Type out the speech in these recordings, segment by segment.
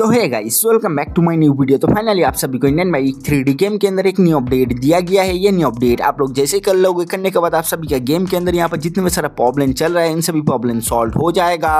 तो है guys welcome back to my new video तो फाइनली आप सभी को इंडियन बाइक थ्री गेम के अंदर एक न्यू अपडेट दिया गया है ये न्यू अपडेट आप लोग जैसे कर लोगे करने के बाद आप सभी का गेम के अंदर यहाँ पर जितने भी सारा प्रॉब्लम चल रहा है इन सभी प्रॉब्लम सॉल्व हो जाएगा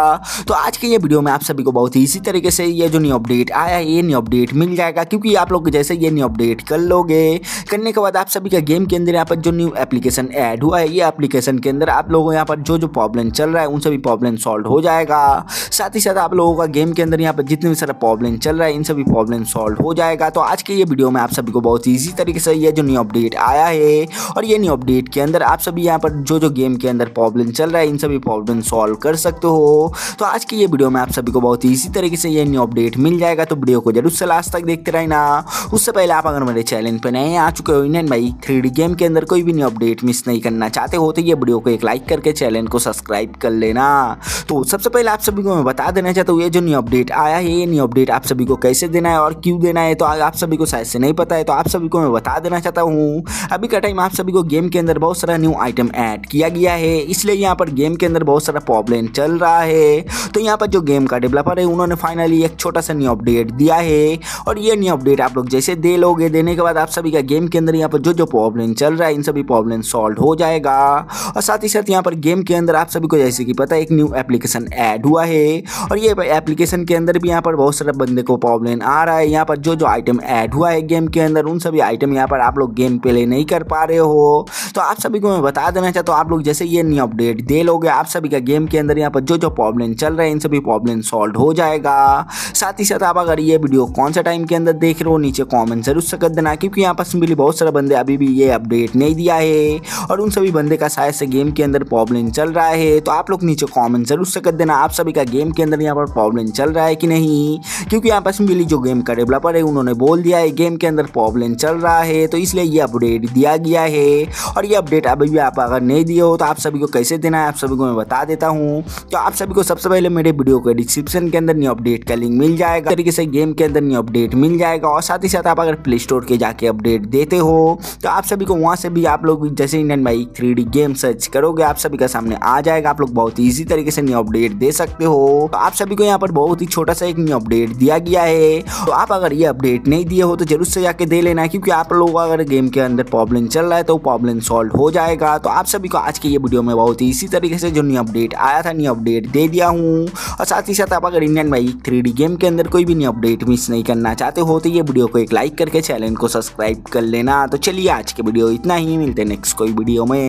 तो आज के ये वीडियो में आप सभी को बहुत ही इसी तरीके से ये जो न्यू अपडेट आया है ये न्यू अपडेट मिल जाएगा क्योंकि आप लोग जैसे ये न्यू अपडेट कर लोगे करने के बाद आप सभी का गेम के अंदर यहाँ पर जो न्यू एप्लीकेशन ऐड हुआ है ये एप्लीकेशन के अंदर आप लोगों यहाँ पर जो जो प्रॉब्लम चल रहा है उन सभी प्रॉब्लम सॉल्व हो जाएगा साथ ही साथ आप लोगों का गेम के अंदर यहाँ पर जितने भी सारा प्रॉब्लम चल रहा है इन सभी प्रॉब्लम सॉल्व हो जाएगा तो आज के ये वीडियो में आप सभी को बहुत ईजी तरीके से ये जो न्यू अपडेट आया है और ये न्यू अपडेट के अंदर आप सभी यहाँ पर जो जो गेम के अंदर प्रॉब्लम चल रहा है इन सभी प्रॉब्लम सॉल्व कर सकते हो तो आज की ये वीडियो में आप सभी को बहुत ईजी तरीके से ये न्यू अपडेट मिल जाएगा तो वीडियो को जरूर से लास्ट तक देखते रहना उससे पहले आप अगर मेरे चैनल पर नए आ चुके हो इंडियन भाई थ्री गेम के अंदर कोई भी न्यू अपडेट मिस नहीं करना चाहते हो तो ये वीडियो को एक लाइक करके चैनल को सब्सक्राइब कर लेना तो सबसे पहले आप सभी को मैं बता देना चाहता हूँ ये जो न्यू अपडेट आया है ये न्यू अपडेट अपडेट आप सभी को कैसे देना है और क्यों देना है तो आप सभी को शायद से नहीं पता है तो आप सभी को मैं बता देना चाहता हूँ अभी का टाइम आप सभी को गेम के अंदर बहुत सारा न्यू आइटम ऐड किया गया है इसलिए यहाँ पर गेम के अंदर बहुत सारा प्रॉब्लम चल रहा है तो यहाँ पर जो गेम का डेवलपर है उन्होंने फाइनली एक छोटा सा न्यू अपडेट दिया है और ये न्यू अपडेट आप लोग जैसे दे लोगे देने के बाद आप सभी का गेम के अंदर यहाँ पर जो जो प्रॉब्लम चल रहा है इन सभी प्रॉब्लम सॉल्व हो जाएगा और साथ ही साथ यहाँ पर गेम के अंदर आप सभी को जैसे कि पता है एक न्यू एप्लीकेशन ऐड हुआ है और ये एप्लीकेशन के अंदर भी यहाँ पर बहुत सारा मतलब बंदे को प्रॉब्लम आ रहा है यहाँ पर जो जो आइटम ऐड हुआ है गेम के अंदर उन सभी आइटम यहाँ पर आप लोग गेम प्ले नहीं कर पा रहे हो तो आप सभी को मैं बता देना चाहता हूँ तो आप लोग जैसे ये न्यू अपडेट दे लोगे आप सभी का गेम के अंदर यहाँ पर जो जो प्रॉब्लम चल रहा है इन सभी प्रॉब्लम सॉल्व हो जाएगा साथ ही साथ आप अगर ये वीडियो कौन सा टाइम के अंदर देख रहे हो नीचे कॉमेंट जरूर से कर देना क्योंकि यहाँ पर सिंपली बहुत सारे बंदे अभी भी ये अपडेट नहीं दिया है और उन सभी बंदे का शायद से गेम के अंदर प्रॉब्लम चल रहा है तो आप लोग नीचे कॉमेंट जरूर से कर देना आप सभी का गेम के अंदर यहाँ पर प्रॉब्लम चल रहा है कि नहीं क्योंकि यहाँ पास मिली जो गेम का डेवलपर है उन्होंने बोल दिया है गेम के अंदर प्रॉब्लम चल रहा है तो इसलिए ये अपडेट दिया गया है और ये अपडेट अभी भी आप अगर नहीं दिए हो तो आप सभी को कैसे देना है आप सभी को मैं बता देता हूँ तो आप सभी को सबसे पहले मेरे वीडियो के डिस्क्रिप्शन के अंदर न्यू अपडेट का लिंक मिल जाएगा तरीके से गेम के अंदर न्यू अपडेट मिल जाएगा और साथ ही साथ आप अगर प्ले स्टोर के जाके अपडेट देते हो तो आप सभी को वहाँ से भी आप लोग जैसे Indian bike three game search करोगे आप सभी का सामने आ जाएगा आप लोग बहुत ईजी तरीके से न्यू अपडेट दे सकते हो तो आप सभी को यहाँ पर बहुत ही छोटा सा एक न्यू अपडेट अपडेट दिया गया है तो आप अगर ये अपडेट नहीं दिए हो तो जरूर से जाके दे लेना क्योंकि आप लोग अगर गेम के अंदर प्रॉब्लम चल रहा है तो प्रॉब्लम सॉल्व हो जाएगा तो आप सभी को आज के ये वीडियो में बहुत ही इसी तरीके से जो न्यू अपडेट आया था न्यू अपडेट दे दिया हूँ और साथ ही साथ आप अगर इंडियन बाइक थ्री गेम के अंदर कोई भी न्यू अपडेट मिस नहीं करना चाहते हो तो ये वीडियो को एक लाइक करके चैनल को सब्सक्राइब कर लेना तो चलिए आज के वीडियो इतना ही मिलते हैं नेक्स्ट कोई वीडियो में